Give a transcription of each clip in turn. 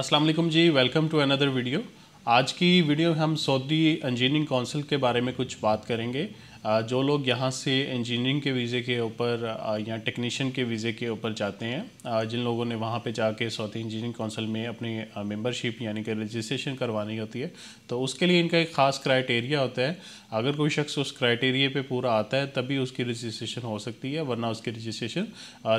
अस्सलाम वालेकुम जी वेलकम टू अनदर वीडियो आज की वीडियो में हम सऊदी इंजीनियरिंग काउंसिल के बारे में कुछ बात करेंगे जो लोग यहाँ से इंजीनियरिंग के वीज़े के ऊपर या टेक्नीशियन के वीज़े के ऊपर जाते हैं जिन लोगों ने वहाँ पे जाके साउथ इंजीनियरिंग काउंसिल में अपनी मेंबरशिप यानी कि रजिस्ट्रेशन करवानी होती है तो उसके लिए इनका एक ख़ास क्राइटेरिया होता है अगर कोई शख्स उस क्राइटेरिया पे पूरा आता है तभी उसकी रजिस्ट्रेशन हो सकती है वरना उसकी रजिस्ट्रेशन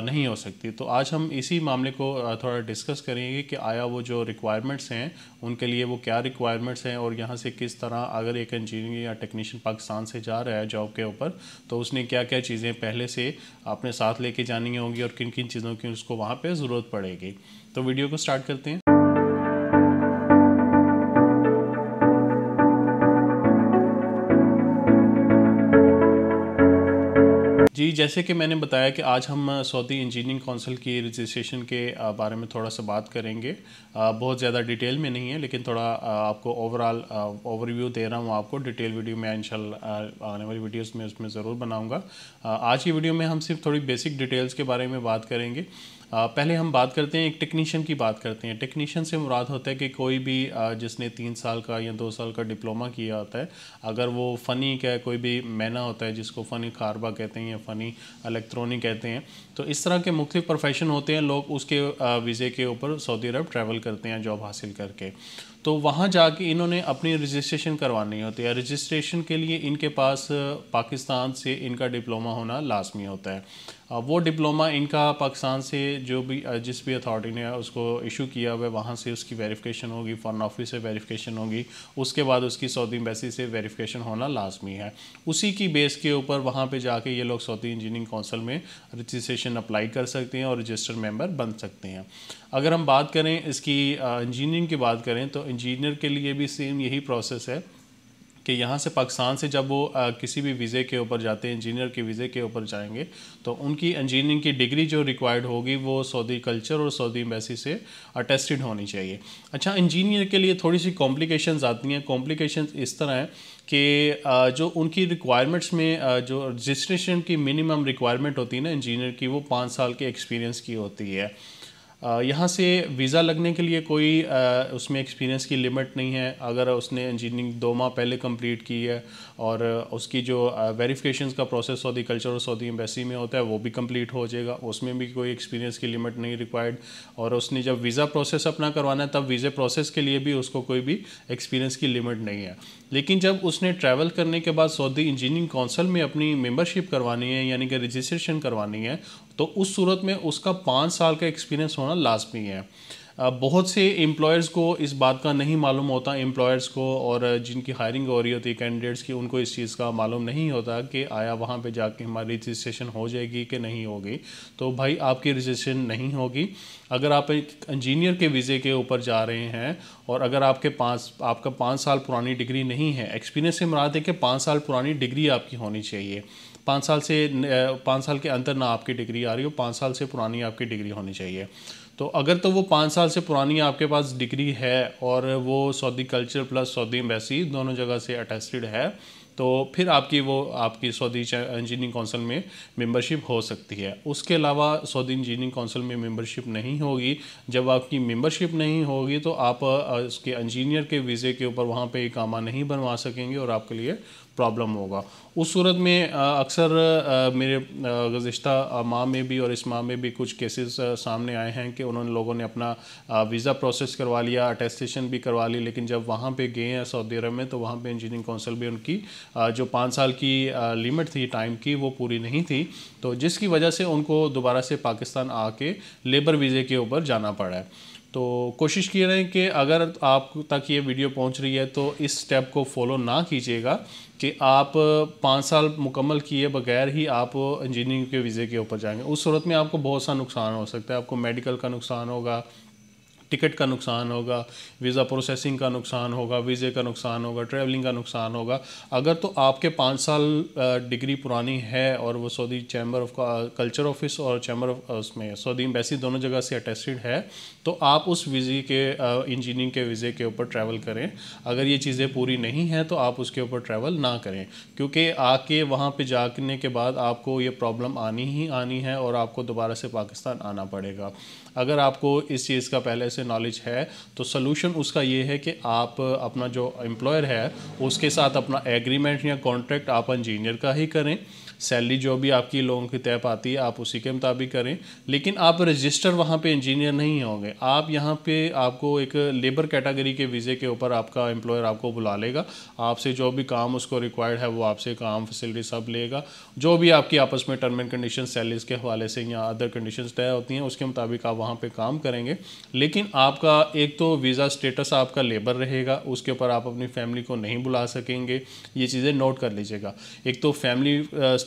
नहीं हो सकती तो आज हम इसी मामले को थोड़ा डिस्कस करेंगे कि आया वो जो रिक्वायरमेंट्स हैं उनके लिए वो क्या रिक्वायरमेंट्स हैं और यहाँ से किस तरह अगर एक इंजीनियर या टेक्नीशियन पाकिस्तान से जा रहा है जॉब के ऊपर तो उसने क्या क्या चीज़ें पहले से आपने साथ लेके जानी होंगी और किन किन चीज़ों की उसको वहाँ पर ज़रूरत पड़ेगी तो वीडियो को स्टार्ट करते हैं जी जैसे कि मैंने बताया कि आज हम सऊदी इंजीनियरिंग काउंसिल की रजिस्ट्रेशन के बारे में थोड़ा सा बात करेंगे बहुत ज़्यादा डिटेल में नहीं है लेकिन थोड़ा आपको ओवरऑल ओवरव्यू दे रहा हूँ आपको डिटेल वीडियो में इंशाल्लाह आने वाली वीडियोस में उसमें ज़रूर बनाऊँगा आज की वीडियो में हम सिर्फ थोड़ी बेसिक डिटेल्स के बारे में बात करेंगे पहले हम बात करते हैं एक टेक्नीशियन की बात करते हैं टेक्नीशियन से मुराद होता है कि कोई भी जिसने तीन साल का या दो साल का डिप्लोमा किया होता है अगर वो फ़नी का कोई भी मैना होता है जिसको फ़नी खारबा कहते हैं या फ़नी इलेक्ट्रॉनिक कहते हैं तो इस तरह के मुख्तु प्रोफेशन होते हैं लोग उसके वीज़े के ऊपर सऊदी अरब ट्रैवल करते हैं जॉब हासिल करके तो वहाँ जाके इन्होंने अपनी रजिस्ट्रेशन करवानी होती है रजिस्ट्रेशन के लिए इनके पास पाकिस्तान से इनका डिप्लोमा होना लाजमी होता है वो डिप्लोमा इनका पाकिस्तान से जो भी जिस भी अथॉरिटी ने उसको इशू किया हुआ है वहाँ से उसकी वेरिफिकेशन होगी फॉरन ऑफिस से वेरिफिकेशन होगी उसके बाद उसकी सऊदी एम्बेसी से वेरिफिकेशन होना लाजमी है उसी की बेस के ऊपर वहाँ पे जाके ये लोग सऊदी इंजीनियरिंग काउंसिल में रजिस्ट्रेशन अप्लाई कर सकते हैं और रजिस्टर्ड मेम्बर बन सकते हैं अगर हम बात करें इसकी इंजीनियरिंग की बात करें तो इंजीनियर के लिए भी सेम यही प्रोसेस है कि यहाँ से पाकिस्तान से जब वो किसी भी वीज़े के ऊपर जाते हैं इंजीनियर के वीज़े के ऊपर जाएंगे तो उनकी इंजीनियरिंग की डिग्री जो रिक्वायर्ड होगी वो सऊदी कल्चर और सऊदी एम्बेसी से अटेस्टेड होनी चाहिए अच्छा इंजीनियर के लिए थोड़ी सी कॉम्प्लिकेशन आती हैं कॉम्प्लिकेशन इस तरह हैं कि जो उनकी रिक्वायरमेंट्स में जो रजिस्ट्रेशन की मिनिमम रिक्वायरमेंट होती है ना इंजीनियर की वो पाँच साल के एक्सपीरियंस की होती है यहाँ से वीज़ा लगने के लिए कोई उसमें एक्सपीरियंस की लिमिट नहीं है अगर उसने इंजीनियरिंग दो माह पहले कंप्लीट की है और उसकी जो वेरिफिकेशन का प्रोसेस सऊदी कल्चर और सऊदी एम्बेसी में होता है वो भी कंप्लीट हो जाएगा उसमें भी कोई एक्सपीरियंस की लिमिट नहीं रिक्वायर्ड और उसने जब वीज़ा प्रोसेस अपना करवाना है तब वीज़े प्रोसेस के लिए भी उसको कोई भी एक्सपीरियंस की लिमिट नहीं है लेकिन जब उसने ट्रैवल करने के बाद सऊदी इंजीनियरिंग काउंसिल में अपनी मेम्बरशिप करवानी है यानी कि रजिस्ट्रेशन करवानी है तो उस सूरत में उसका पाँच साल का एक्सपीरियंस होना लाजमी है बहुत से एम्प्लॉयर्स को इस बात का नहीं मालूम होता एम्प्लॉयर्स को और जिनकी हायरिंग हो रही होती है कैंडिडेट्स की उनको इस चीज़ का मालूम नहीं होता कि आया वहाँ पे जाके हमारी रजिस्ट्रेशन हो जाएगी कि नहीं होगी तो भाई आपकी रजिस्ट्रेशन नहीं होगी अगर आप एक इंजीनियर के वीज़े के ऊपर जा रहे हैं और अगर आपके पास आपका पाँच साल पुरानी डिग्री नहीं है एक्सपीरियंस से मराद है कि पाँच साल पुरानी डिग्री आपकी होनी चाहिए पाँच साल से पाँच साल के अंतर ना आपकी डिग्री आ रही हो पाँच साल से पुरानी आपकी डिग्री होनी चाहिए तो अगर तो वो पाँच साल से पुरानी आपके पास डिग्री है और वो Saudi culture plus Saudi embassy दोनों जगह से अटेस्टेड है तो फिर आपकी वो आपकी सऊदी इंजीनियरिंग काउंसिल में मेंबरशिप हो सकती है उसके अलावा सऊदी इंजीनियरिंग काउंसिल में मेंबरशिप नहीं होगी जब आपकी मेंबरशिप नहीं होगी तो आप उसके इंजीनियर के वीज़े के ऊपर वहाँ पे कामा नहीं बनवा सकेंगे और आपके लिए प्रॉब्लम होगा उस सूरत में अक्सर मेरे गुज्त माह में भी और इस माह में भी कुछ केसेस सामने आए हैं कि उन्होंने लोगों ने अपना वीज़ा प्रोसेस करवा लिया अटेस्टेशन भी करवा ली लेकिन जब वहाँ पे गए हैं सऊदी अरब में तो वहाँ पे इंजीनियरिंग काउंसिल भी उनकी जो पाँच साल की लिमिट थी टाइम की वो पूरी नहीं थी तो जिसकी वजह से उनको दोबारा से पाकिस्तान आके लेबर वीज़े के ऊपर जाना पड़ा है तो कोशिश किए रहें कि अगर आप तक ये वीडियो पहुंच रही है तो इस स्टेप को फॉलो ना कीजिएगा कि आप पाँच साल मुकम्मल किए बगैर ही आप इंजीनियरिंग के वीज़े के ऊपर जाएंगे उस सूरत में आपको बहुत सा नुकसान हो सकता है आपको मेडिकल का नुकसान होगा टिकट का नुकसान होगा वीज़ा प्रोसेसिंग का नुकसान होगा वीज़े का नुकसान होगा ट्रैवलिंग का नुकसान होगा अगर तो आपके पाँच साल डिग्री पुरानी है और वो Saudi chamber of culture office और चैम्बर ऑफ उसमें सऊदी एम्बेसी दोनों जगह से अटेस्टेड है तो आप उस वीज़े के इंजीनियरिंग के वीज़े के ऊपर ट्रैवल करें अगर ये चीज़ें पूरी नहीं हैं तो आप उसके ऊपर ट्रैवल ना करें क्योंकि आके वहाँ पर जाने के बाद आपको ये प्रॉब्लम आनी ही आनी है और आपको दोबारा से पाकिस्तान आना पड़ेगा अगर आपको इस चीज़ का पहले से से नॉलेज है तो सोल्यूशन उसका ये है कि आप अपना जो एम्प्लॉयर है उसके साथ अपना एग्रीमेंट या कॉन्ट्रैक्ट आप इंजीनियर का ही करें सैलरी जो भी आपकी लोगों की तय पाती है आप उसी के मुताबिक करें लेकिन आप रजिस्टर वहाँ पे इंजीनियर नहीं होंगे आप यहाँ पे आपको एक लेबर कैटेगरी के वीज़े के ऊपर आपका एम्प्लॉयर आपको बुला लेगा आपसे जो भी काम उसको रिक्वायर्ड है वो आपसे काम फैसिलिटी सब लेगा जो भी आपकी आपस में टर्म एंड कंडीशन सैलरीज के हवाले से या अदर कंडीशन तय होती हैं उसके मुताबिक आप वहाँ पर काम करेंगे लेकिन आपका एक तो वीज़ा स्टेटस आपका लेबर रहेगा उसके ऊपर आप अपनी फैमिली को नहीं बुला सकेंगे ये चीज़ें नोट कर लीजिएगा एक तो फैमिली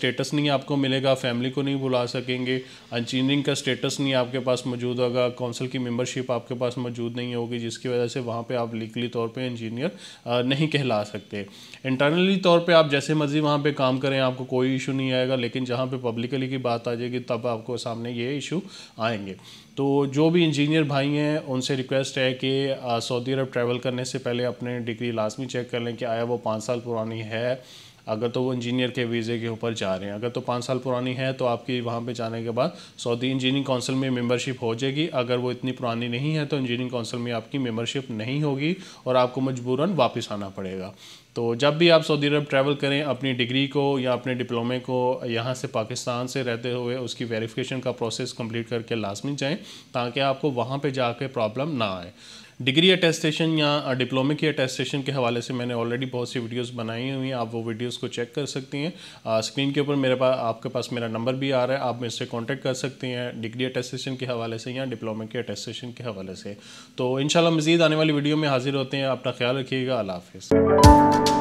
स्टेटस नहीं आपको मिलेगा फैमिली को नहीं बुला सकेंगे इंजीनियरिंग का स्टेटस नहीं आपके पास मौजूद होगा काउंसिल की मेंबरशिप आपके पास मौजूद नहीं होगी जिसकी वजह से वहाँ पे आप लीगली तौर पे इंजीनियर नहीं कहला सकते इंटरनली तौर पे आप जैसे मर्जी वहाँ पे काम करें आपको कोई इशू नहीं आएगा लेकिन जहाँ पर पब्लिकली की बात आ जाएगी तब आपको सामने ये इशू आएंगे तो जो भी इंजीनियर भाई हैं उनसे रिक्वेस्ट है कि सऊदी अरब ट्रैवल करने से पहले अपने डिग्री लाजमी चेक कर लें कि आया वो पाँच साल पुरानी है अगर तो वो इंजीनियर के वीज़े के ऊपर जा रहे हैं अगर तो पाँच साल पुरानी है तो आपकी वहाँ पे जाने के बाद सऊदी इंजीनियरिंग काउंसिल में मेंबरशिप हो जाएगी अगर वो इतनी पुरानी नहीं है तो इंजीनियरिंग काउंसिल में आपकी मेंबरशिप नहीं होगी और आपको मजबूरन वापस आना पड़ेगा तो जब भी आप सऊदी अरब ट्रैवल करें अपनी डिग्री को या अपने डिप्लोमे को यहाँ से पाकिस्तान से रहते हुए उसकी वेरिफिकेशन का प्रोसेस कंप्लीट करके लाजमी जाएँ ताकि आपको वहाँ पर जाके प्रॉब्लम ना आए डिग्री अटेस्टेशन या डिप्लोमे की अटेस्टेशन के हवाले से मैंने ऑलरेडी बहुत सी वीडियोस बनाई हुई हैं आप वो वीडियोस को चेक कर सकती हैं स्क्रीन के ऊपर मेरे पास आपके पास मेरा नंबर भी आ रहा है आप मेरे कॉन्टेक्ट कर सकती हैं डिग्री अटेस्टेशन के हवाले से या डिप्लोमे के अटेस्टेशन के हवाले से तो इन मज़ीद आने वाली वीडियो में हाजिर होते हैं अपना ख्याल रखिएगा अला हाफिज़